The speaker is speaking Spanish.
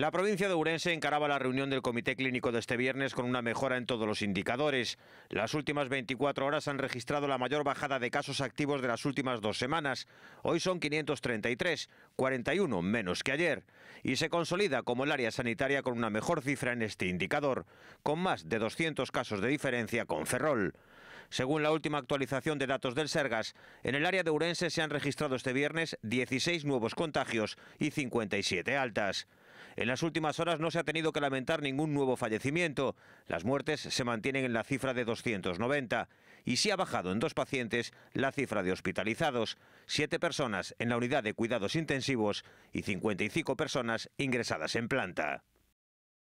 La provincia de Urense encaraba la reunión del Comité Clínico de este viernes con una mejora en todos los indicadores. Las últimas 24 horas han registrado la mayor bajada de casos activos de las últimas dos semanas. Hoy son 533, 41 menos que ayer. Y se consolida como el área sanitaria con una mejor cifra en este indicador, con más de 200 casos de diferencia con Ferrol. Según la última actualización de datos del Sergas, en el área de Urense se han registrado este viernes 16 nuevos contagios y 57 altas. En las últimas horas no se ha tenido que lamentar ningún nuevo fallecimiento. Las muertes se mantienen en la cifra de 290 y se ha bajado en dos pacientes la cifra de hospitalizados, siete personas en la unidad de cuidados intensivos y 55 personas ingresadas en planta.